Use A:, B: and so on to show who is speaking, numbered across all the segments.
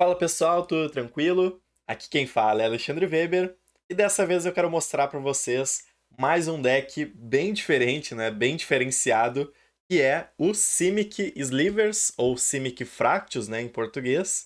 A: Fala pessoal, tudo tranquilo? Aqui quem fala é Alexandre Weber e dessa vez eu quero mostrar para vocês mais um deck bem diferente, né? bem diferenciado, que é o Simic Slivers, ou Simic Fractus né? em português.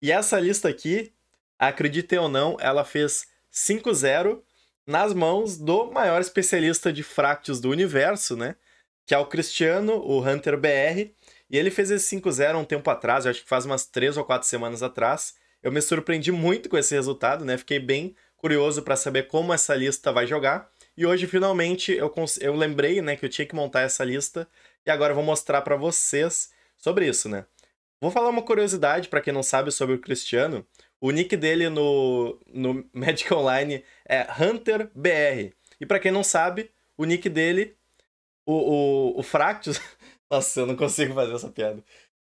A: E essa lista aqui, acreditem ou não, ela fez 5-0 nas mãos do maior especialista de Fractus do universo, né? que é o Cristiano, o Hunter BR, e ele fez esse 5-0 um tempo atrás, eu acho que faz umas 3 ou 4 semanas atrás. Eu me surpreendi muito com esse resultado, né? Fiquei bem curioso para saber como essa lista vai jogar. E hoje, finalmente, eu, eu lembrei né, que eu tinha que montar essa lista. E agora eu vou mostrar para vocês sobre isso, né? Vou falar uma curiosidade para quem não sabe sobre o Cristiano. O nick dele no, no Magic Online é HunterBR. E para quem não sabe, o nick dele, o, o, o Fractus, Nossa, eu não consigo fazer essa piada.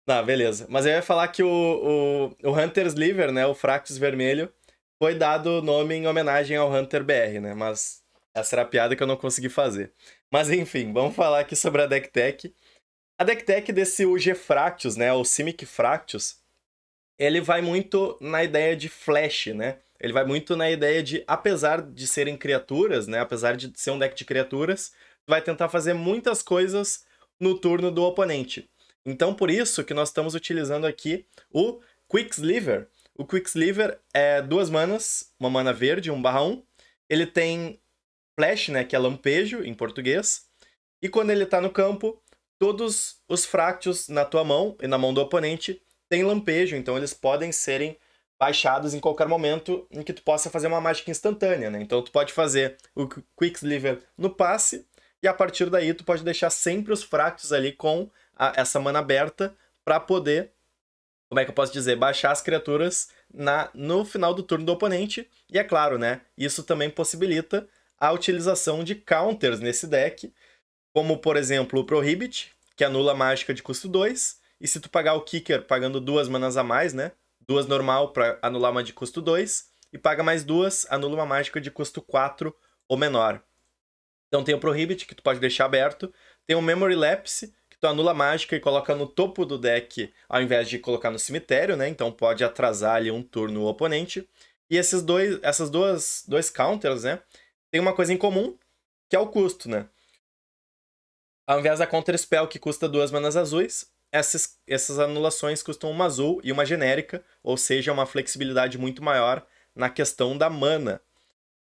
A: Tá, ah, beleza. Mas eu ia falar que o, o, o Hunter's Liver, né? O Fractus Vermelho, foi dado o nome em homenagem ao Hunter BR, né? Mas essa era a piada que eu não consegui fazer. Mas enfim, vamos falar aqui sobre a deck tech. A deck tech desse UG Fractus, né? O Simic Fractus, ele vai muito na ideia de flash, né? Ele vai muito na ideia de, apesar de serem criaturas, né? Apesar de ser um deck de criaturas, vai tentar fazer muitas coisas no turno do oponente. Então, por isso que nós estamos utilizando aqui o Quicksliver. O Quicksliver é duas manas, uma mana verde, 1 barra 1. Ele tem flash, né, que é lampejo em português. E quando ele está no campo, todos os fractos na tua mão e na mão do oponente têm lampejo, então eles podem serem baixados em qualquer momento em que tu possa fazer uma mágica instantânea, né? Então tu pode fazer o Quicksliver no passe e a partir daí, tu pode deixar sempre os fractos ali com a, essa mana aberta para poder, como é que eu posso dizer, baixar as criaturas na, no final do turno do oponente. E é claro, né? Isso também possibilita a utilização de counters nesse deck, como por exemplo o Prohibit, que anula a mágica de custo 2. E se tu pagar o Kicker pagando duas manas a mais, né? Duas normal para anular uma de custo 2. E paga mais duas, anula uma mágica de custo 4 ou menor. Então tem o Prohibit, que tu pode deixar aberto. Tem o Memory Lapse, que tu anula a mágica e coloca no topo do deck ao invés de colocar no cemitério, né? Então pode atrasar ali um turno o oponente. E esses dois, essas duas dois counters, né? Tem uma coisa em comum, que é o custo, né? Ao invés da Counter Spell, que custa duas manas azuis, essas, essas anulações custam uma azul e uma genérica, ou seja, uma flexibilidade muito maior na questão da mana,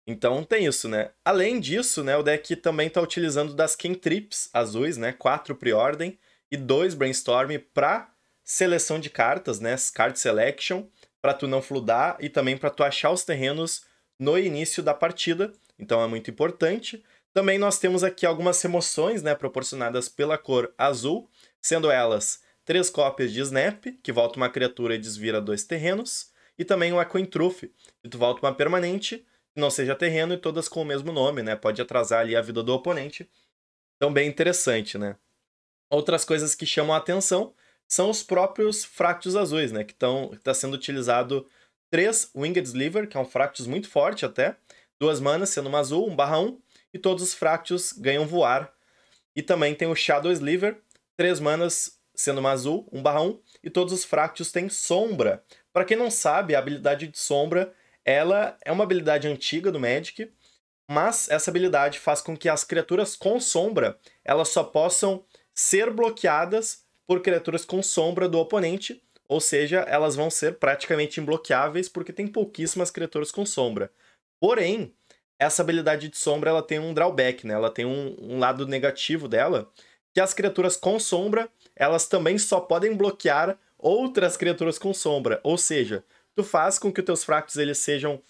A: então tem isso, né? Além disso, né, o deck também está utilizando das cantrips azuis, né? Quatro Preordem e dois Brainstorm para seleção de cartas, né? Card Selection, para tu não fludar e também para tu achar os terrenos no início da partida. Então é muito importante. Também nós temos aqui algumas emoções, né, proporcionadas pela cor azul, sendo elas três cópias de Snap, que volta uma criatura e desvira dois terrenos, e também o Echoing Truth, que tu volta uma permanente não seja terreno e todas com o mesmo nome, né? Pode atrasar ali a vida do oponente. Então, bem interessante, né? Outras coisas que chamam a atenção são os próprios Fractus azuis, né? Que está sendo utilizado três Winged Sliver, que é um Fractus muito forte até, duas manas, sendo uma azul, 1 barra 1, e todos os Fractus ganham voar. E também tem o Shadow Sliver, três manas, sendo uma azul, 1 barra 1, e todos os Fractus têm sombra. Para quem não sabe, a habilidade de sombra ela é uma habilidade antiga do Magic, mas essa habilidade faz com que as criaturas com sombra elas só possam ser bloqueadas por criaturas com sombra do oponente, ou seja, elas vão ser praticamente imbloqueáveis porque tem pouquíssimas criaturas com sombra. Porém, essa habilidade de sombra ela tem um drawback, né? Ela tem um, um lado negativo dela, que as criaturas com sombra elas também só podem bloquear outras criaturas com sombra, ou seja, tu faz com que os teus fracos eles sejam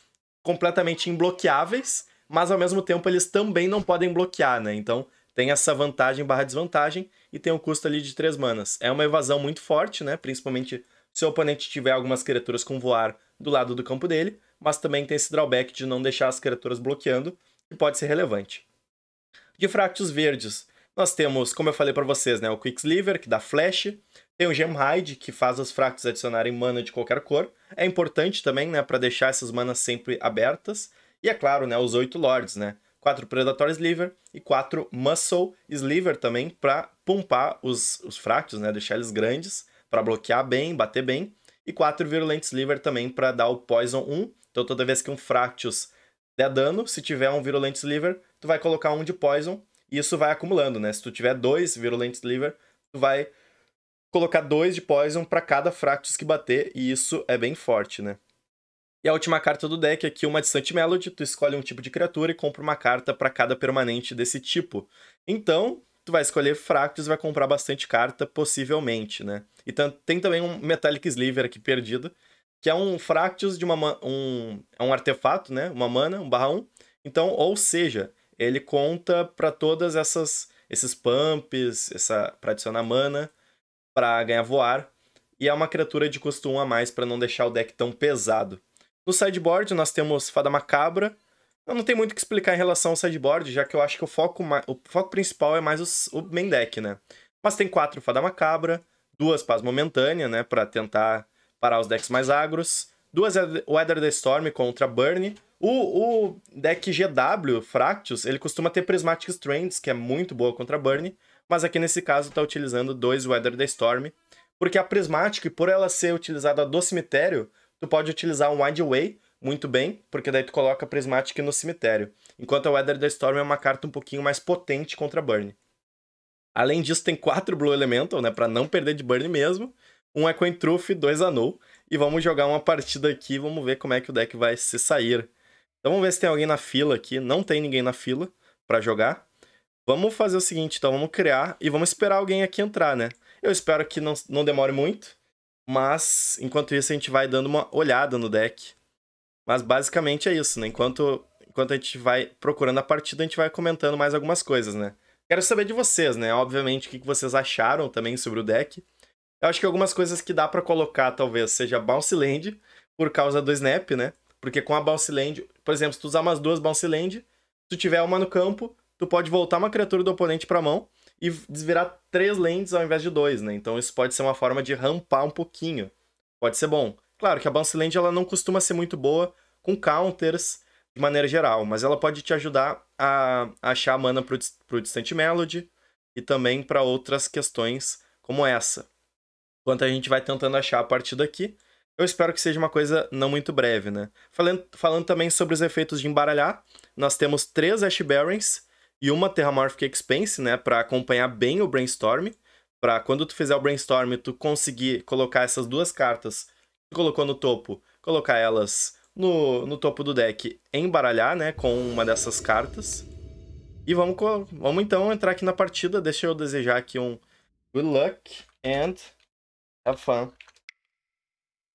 A: completamente imbloqueáveis, mas ao mesmo tempo eles também não podem bloquear, né? Então tem essa vantagem barra desvantagem e tem um custo ali de 3 manas. É uma evasão muito forte, né? Principalmente se o oponente tiver algumas criaturas com voar do lado do campo dele, mas também tem esse drawback de não deixar as criaturas bloqueando, que pode ser relevante. De fractos verdes, nós temos, como eu falei para vocês, né, o Quicksliver, que dá flash, tem o Gemhide, que faz os fractos adicionarem mana de qualquer cor. É importante também, né, para deixar essas manas sempre abertas. E é claro, né, os oito lords, né? Quatro Predator Sliver e quatro Muscle Sliver também para pumpar os, os fractos, né, deixar eles grandes para bloquear bem, bater bem. E quatro Virulent Sliver também para dar o Poison 1. Então toda vez que um Fractus der dano, se tiver um Virulent Sliver, tu vai colocar um de Poison e isso vai acumulando, né? Se tu tiver dois Virulent Sliver, tu vai colocar dois de Poison para cada Fractus que bater, e isso é bem forte, né? E a última carta do deck é aqui, uma Distant Melody, tu escolhe um tipo de criatura e compra uma carta para cada permanente desse tipo. Então, tu vai escolher Fractus e vai comprar bastante carta, possivelmente, né? E tem também um Metallic Sliver aqui perdido, que é um Fractus de uma um, é um artefato, né? Uma mana, um barra 1. Então, ou seja, ele conta para todas essas esses pumps, essa para adicionar mana para ganhar voar, e é uma criatura de custo 1 a mais para não deixar o deck tão pesado. No sideboard nós temos Fada Macabra. Eu não tenho muito o que explicar em relação ao sideboard, já que eu acho que o foco, o foco principal é mais os, o main deck, né? Mas tem quatro Fada Macabra, duas Paz Momentânea, né, para tentar parar os decks mais agros, duas Weather the Storm contra Burn. O, o deck GW, Fractus, ele costuma ter Prismatic Strands, que é muito boa contra Burn, mas aqui nesse caso está utilizando dois Weather the Storm, porque a Prismatic, por ela ser utilizada do cemitério, tu pode utilizar um Wide Way muito bem, porque daí tu coloca a Prismatic no cemitério, enquanto a Weather the Storm é uma carta um pouquinho mais potente contra Burn. Além disso, tem quatro Blue Elemental, né, para não perder de Burn mesmo, um é Coin Truth, dois Anul, e vamos jogar uma partida aqui, vamos ver como é que o deck vai se sair. Então vamos ver se tem alguém na fila aqui, não tem ninguém na fila para jogar, Vamos fazer o seguinte, então, vamos criar e vamos esperar alguém aqui entrar, né? Eu espero que não, não demore muito, mas enquanto isso a gente vai dando uma olhada no deck. Mas basicamente é isso, né? Enquanto, enquanto a gente vai procurando a partida, a gente vai comentando mais algumas coisas, né? Quero saber de vocês, né? Obviamente, o que vocês acharam também sobre o deck. Eu acho que algumas coisas que dá para colocar, talvez, seja Bounce Land, por causa do Snap, né? Porque com a Bounce Land, por exemplo, se tu usar umas duas Bounce Land, se tu tiver uma no campo, tu pode voltar uma criatura do oponente pra mão e desvirar três lentes ao invés de dois, né? Então isso pode ser uma forma de rampar um pouquinho. Pode ser bom. Claro que a Bounce Land ela não costuma ser muito boa com counters de maneira geral, mas ela pode te ajudar a achar mana pro, pro Distant Melody e também para outras questões como essa. Enquanto a gente vai tentando achar a partir daqui, eu espero que seja uma coisa não muito breve, né? Falando, falando também sobre os efeitos de embaralhar, nós temos três Ash Barrens, e uma Terramorphic Expense, né, para acompanhar bem o brainstorm, para quando tu fizer o brainstorm tu conseguir colocar essas duas cartas que colocou no topo, colocar elas no, no topo do deck, embaralhar, né, com uma dessas cartas. E vamos, vamos então entrar aqui na partida. Deixa eu desejar aqui um good luck and have fun.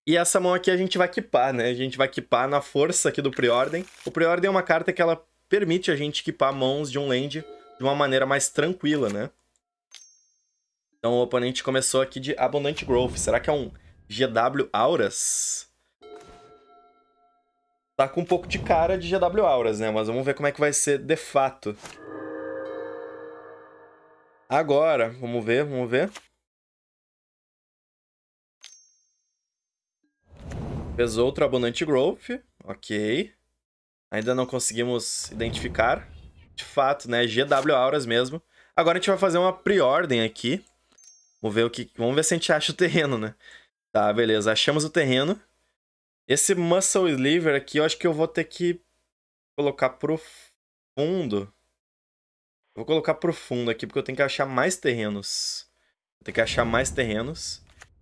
A: E essa mão aqui a gente vai equipar, né? A gente vai equipar na força aqui do Preordem. O Preordem é uma carta que ela permite a gente equipar mãos de um land de uma maneira mais tranquila, né? Então o oponente começou aqui de Abundant Growth. Será que é um GW Auras? Tá com um pouco de cara de GW Auras, né? Mas
B: vamos ver como é que vai ser de fato. Agora, vamos ver, vamos ver. Fez outro Abundant Growth, ok. Ainda não conseguimos
A: identificar. De fato, né? GW Auras mesmo. Agora a gente vai fazer uma pre-ordem aqui. Vamos ver o que. Vamos ver se a gente acha o terreno, né? Tá, beleza. Achamos o terreno. Esse Muscle Sliver aqui, eu acho que eu vou ter que colocar pro fundo. Vou colocar pro fundo aqui, porque eu tenho que achar mais terrenos. Eu tenho que achar mais terrenos.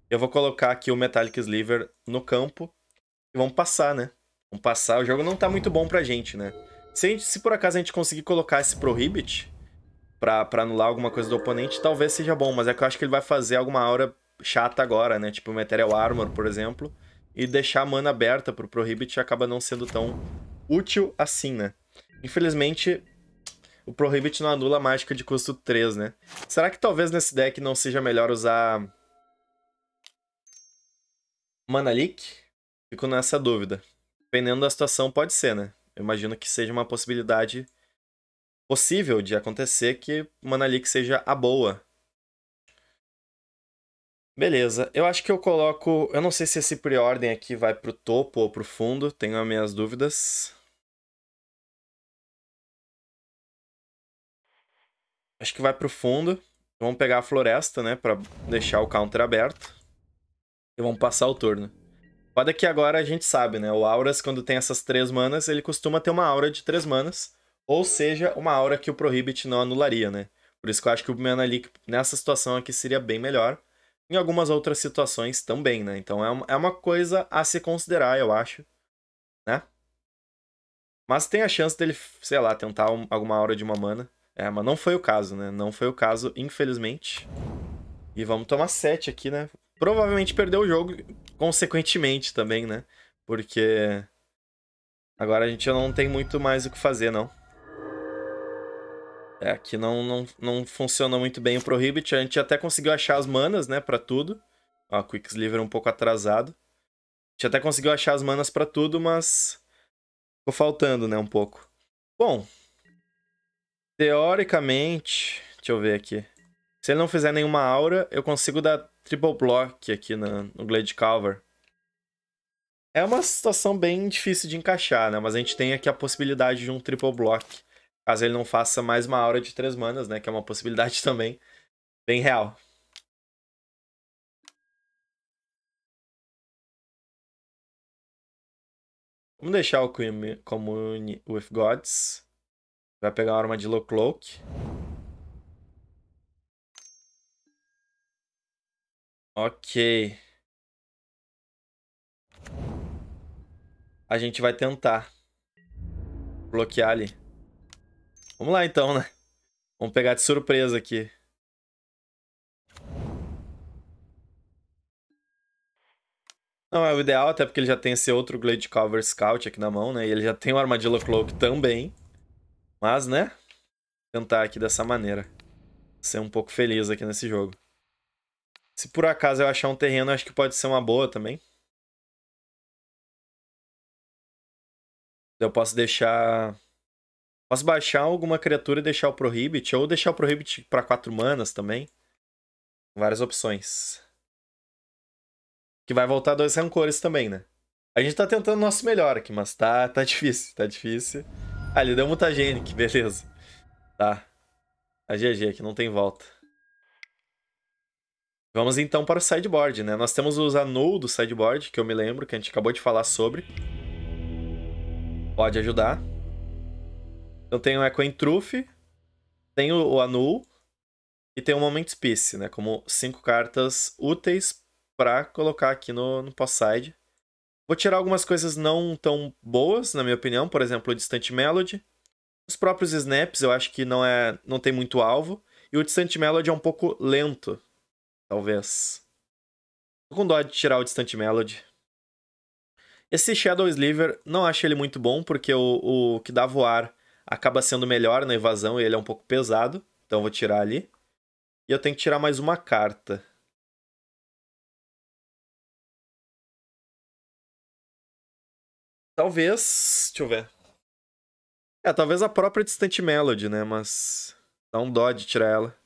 A: Eu vou colocar aqui o Metallic Sliver no campo. E vamos passar, né? passar, o jogo não tá muito bom pra gente, né? Se, gente, se por acaso a gente conseguir colocar esse Prohibit pra, pra anular alguma coisa do oponente, talvez seja bom, mas é que eu acho que ele vai fazer alguma aura chata agora, né? Tipo o Material Armor, por exemplo, e deixar a mana aberta pro Prohibit acaba não sendo tão útil assim, né? Infelizmente, o Prohibit não anula a mágica de custo 3, né? Será que talvez nesse deck não seja melhor usar... Mana Leak? Fico nessa dúvida dependendo da situação, pode ser, né? Eu imagino que seja uma possibilidade possível de acontecer que Manalik seja a boa. Beleza, eu acho que eu coloco. Eu não sei se esse
B: pre-ordem aqui vai pro topo ou pro fundo, tenho as minhas dúvidas. Acho que vai pro fundo. Vamos pegar a floresta, né, pra deixar o counter aberto. E vamos passar o turno.
A: Foda que agora a gente sabe, né? O Auras, quando tem essas três manas, ele costuma ter uma aura de três manas. Ou seja, uma aura que o Prohibit não anularia, né? Por isso que eu acho que o Leak nessa situação aqui seria bem melhor. Em algumas outras situações também, né? Então é uma, é uma coisa a se considerar, eu acho. Né? Mas tem a chance dele, sei lá, tentar um, alguma aura de uma mana. É, mas não foi o caso, né? Não foi o caso, infelizmente. E vamos tomar 7 aqui, né? Provavelmente perdeu o jogo consequentemente também, né? Porque agora a gente não tem muito mais o que fazer, não. É, aqui não, não, não funcionou muito bem o Prohibit. A gente até conseguiu achar as manas, né, pra tudo. Ó, Quicksilver um pouco atrasado. A gente até conseguiu achar as manas para tudo, mas ficou faltando, né, um pouco. Bom, teoricamente, deixa eu ver aqui. Se ele não fizer nenhuma aura, eu consigo dar Triple Block aqui no Glade Cover. É uma situação bem difícil de encaixar, né? Mas a gente tem aqui a possibilidade de um Triple
B: Block. Caso ele não faça mais uma aura de três manas, né? Que é uma possibilidade também bem real. Vamos deixar o Queen Commune with Gods. Vai pegar uma arma de Low Cloak. Ok. A gente vai tentar bloquear ali. Vamos lá então, né? Vamos pegar de surpresa aqui. Não, é
A: o ideal, até porque ele já tem esse outro Glade Cover Scout aqui na mão, né? E ele já tem o Armadillo Cloak também. Mas, né? tentar aqui dessa maneira. Ser um pouco feliz aqui
B: nesse jogo. Se por acaso eu achar um terreno, acho que pode ser uma boa também. Eu posso deixar. Posso baixar alguma criatura e deixar o Prohibit, ou deixar o Prohibit para 4 manas também.
A: Várias opções. Que vai voltar dois rancores também, né? A gente tá tentando o nosso melhor aqui, mas tá, tá difícil, tá difícil. Ali ah, deu mutagenic, beleza. Tá. A GG aqui, não tem volta. Vamos então para o sideboard, né? Nós temos os Anou do sideboard, que eu me lembro, que a gente acabou de falar sobre. Pode ajudar. Então tem o Echo Entrufe, tem o Anul e tem o Moment Piece, né? Como cinco cartas úteis para colocar aqui no, no pós-side. Vou tirar algumas coisas não tão boas, na minha opinião, por exemplo, o Distant Melody. Os próprios snaps eu acho que não, é, não tem muito alvo. E o Distant Melody é um pouco lento, Talvez. Tô com dó de tirar o Distant Melody. Esse Shadow Sliver, não acho ele muito bom, porque o, o que dá voar
B: acaba sendo melhor na evasão e ele é um pouco pesado. Então vou tirar ali. E eu tenho que tirar mais uma carta. Talvez. Deixa eu ver. É, talvez a própria Distant Melody, né? Mas. Dá um dó de tirar ela.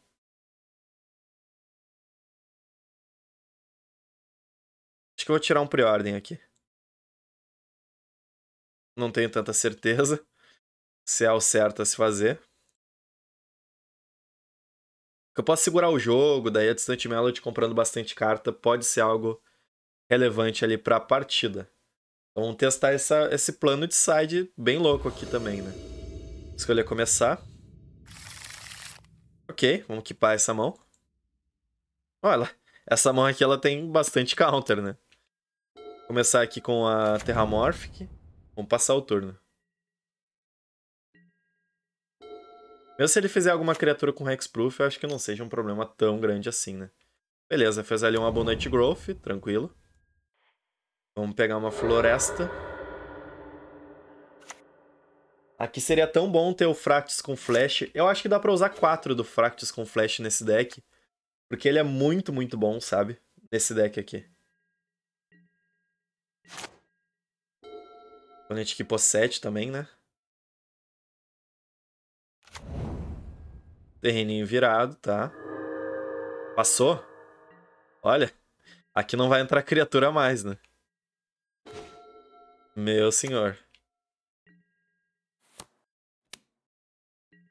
B: que eu vou tirar um pre-ordem aqui. Não tenho tanta certeza se é o certo a se fazer. Eu posso segurar o
A: jogo, daí a Distant Melody comprando bastante carta pode ser algo relevante ali para a partida. Então vamos testar essa, esse plano de side bem louco aqui também, né? Escolher começar. Ok, vamos equipar essa mão. Olha, essa mão aqui ela tem bastante counter, né? Começar aqui com a Terramorphic. Vamos passar o turno. Mesmo se ele fizer alguma criatura com Hexproof, eu acho que não seja um problema tão grande assim, né? Beleza, fez ali um Abundant Growth, tranquilo. Vamos pegar uma Floresta. Aqui seria tão bom ter o Fractus com Flash. Eu acho que dá pra usar 4 do Fractus com Flash nesse deck. Porque ele é muito, muito bom, sabe? Nesse deck aqui. A gente que possete também, né? Terreninho virado, tá? Passou? Olha, aqui não vai entrar criatura mais, né? Meu senhor.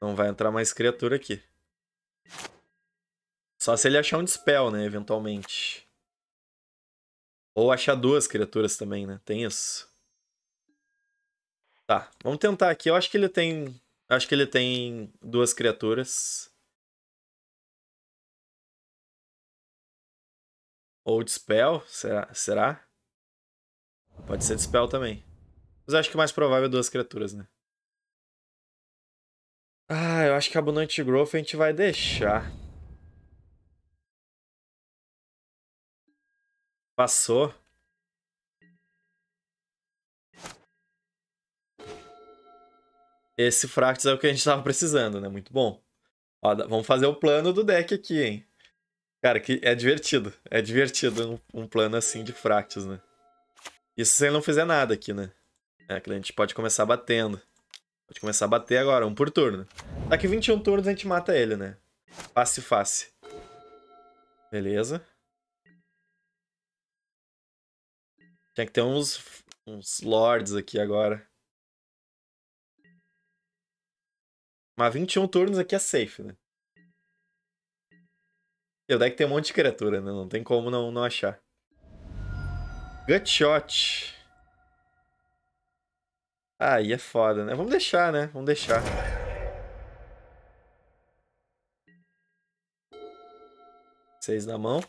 A: Não vai entrar mais criatura aqui. Só se ele achar um dispel, né? Eventualmente. Ou achar duas criaturas também, né? Tem isso. Tá, vamos tentar aqui. Eu acho que ele tem.
B: Acho que ele tem duas criaturas. Ou Dispel, será? será? Pode ser Dispel também. Mas acho que o mais provável é duas criaturas, né? Ah, eu acho que a Growth a gente vai deixar. Passou. Esse
A: Fractus é o que a gente tava precisando, né? Muito bom. Ó, vamos fazer o plano do deck aqui, hein? Cara, que é divertido. É divertido um, um plano assim de Fractus, né? Isso se ele não fizer nada aqui, né? É, que a gente pode começar batendo. Pode começar a bater agora, um por turno. Daqui 21 turnos a gente mata ele, né? Face face.
B: Beleza. Tinha que ter uns, uns lords aqui agora. Mas 21 turnos aqui é safe, né?
A: E o deck tem um monte de criatura, né? Não tem como não, não achar. Gutshot. Aí é foda, né? Vamos deixar, né? Vamos deixar. Seis na mão.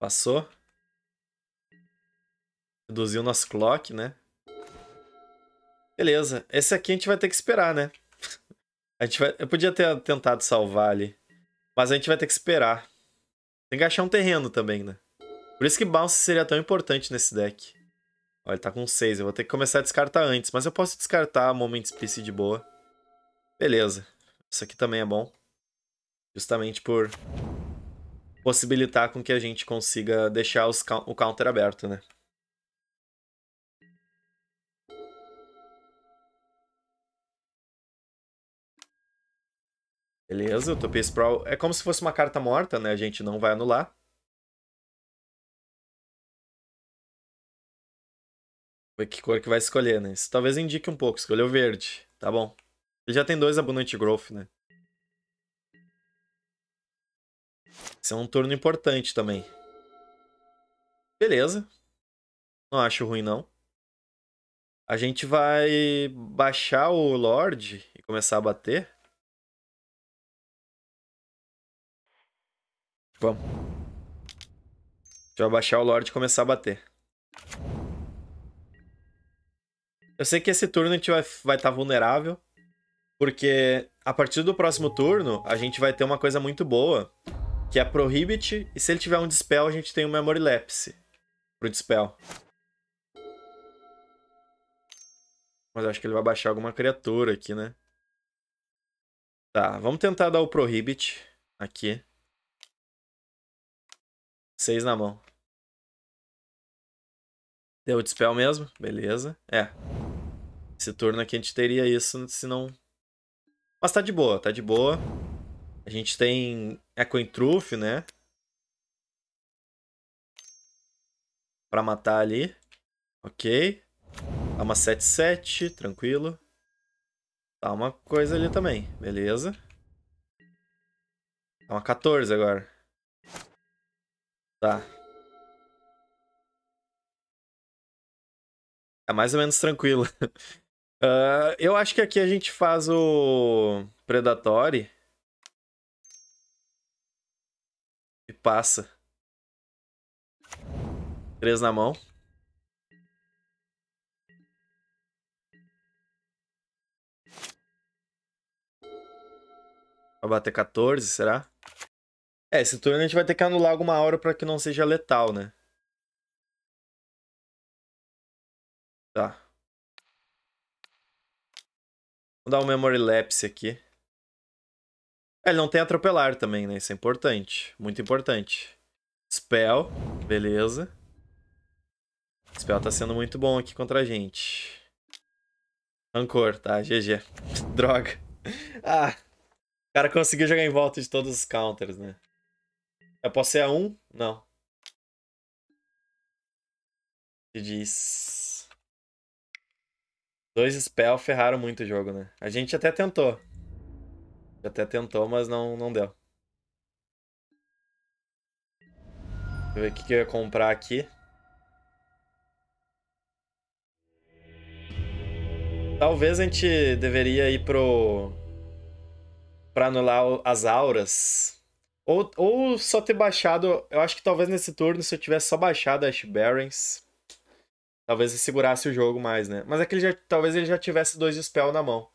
A: Passou. Reduziu nosso clock, né? Beleza. Esse aqui a gente vai ter que esperar, né? A gente vai... Eu podia ter tentado salvar ali. Mas a gente vai ter que esperar. Tem que achar um terreno também, né? Por isso que Bounce seria tão importante nesse deck. Olha, ele tá com 6. Eu vou ter que começar a descartar antes. Mas eu posso descartar Moment Spice de boa. Beleza. Isso aqui também é bom. Justamente por possibilitar com que a gente consiga deixar os, o counter aberto, né?
B: Beleza, Utopia Sprawl é como se fosse uma carta morta, né? A gente não vai anular. Ver que cor que vai escolher, né? Isso talvez indique um pouco. Escolheu verde,
A: tá bom. Ele já tem dois Abundant Growth, né?
B: Esse é um turno importante também. Beleza. Não acho ruim, não. A gente vai baixar o Lorde e começar a bater. Vamos. Deixa eu abaixar o Lorde e começar a bater.
A: Eu sei que esse turno a gente vai estar vai tá vulnerável, porque a partir do próximo turno a gente vai ter uma coisa muito boa, que é Prohibit, e se ele tiver um Dispel, a gente tem um Memory Lapse pro Dispel. Mas acho que ele vai baixar alguma criatura
B: aqui, né? Tá, vamos tentar dar o Prohibit aqui. 6 na mão. Deu o dispel mesmo? Beleza. É. Esse turno aqui a gente teria isso
A: se não... Mas tá de boa, tá de boa. A gente tem Echo Truth, né? Pra matar ali. Ok. Dá uma 7-7, tranquilo. Tá uma coisa ali também, beleza. Dá uma 14
B: agora. Tá. É mais ou menos tranquilo. uh, eu acho que aqui a gente faz o Predatory. E passa. Três na mão. Vai bater 14, será? É, esse turno a gente vai ter que anular alguma aura para que não seja letal, né? Tá. Vou dar um memory lapse aqui. É, ele não tem atropelar também, né? Isso é
A: importante. Muito importante. Spell. Beleza. Spell tá sendo muito bom aqui contra a gente. Rancor, tá? GG. Droga. Ah. O cara conseguiu jogar em volta de todos os counters, né?
B: É posso ser a 1? Um? Não. Que diz. Dois spell ferraram muito o jogo,
A: né? A gente até tentou. Até tentou, mas não, não deu. Deixa eu ver o que, que eu ia comprar aqui. Talvez a gente deveria ir pro... Pra anular as auras. Ou, ou só ter baixado. Eu acho que talvez nesse turno, se eu tivesse só baixado Ash Barrens, talvez eu segurasse o jogo mais, né? Mas é que ele já, talvez ele já tivesse dois spell na mão.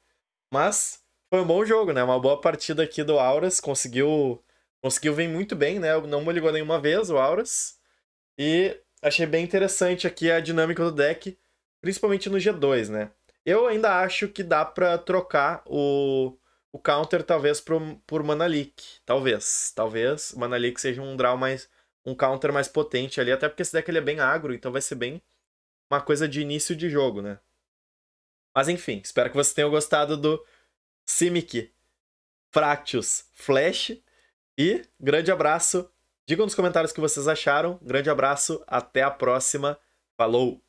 A: Mas foi um bom jogo, né? Uma boa partida aqui do Auras. Conseguiu. Conseguiu vir muito bem, né? Não me ligou nenhuma vez o Auras. E achei bem interessante aqui a dinâmica do deck, principalmente no G2, né? Eu ainda acho que dá para trocar o o counter talvez por, por Manalik. Talvez. Talvez Manalik seja um draw mais. um counter mais potente ali. Até porque esse deck ele é bem agro, então vai ser bem uma coisa de início de jogo, né? Mas enfim, espero que vocês tenham gostado do Simic, Fractus, Flash. E
B: grande abraço. Digam nos comentários o que vocês acharam. Grande abraço, até a próxima. Falou!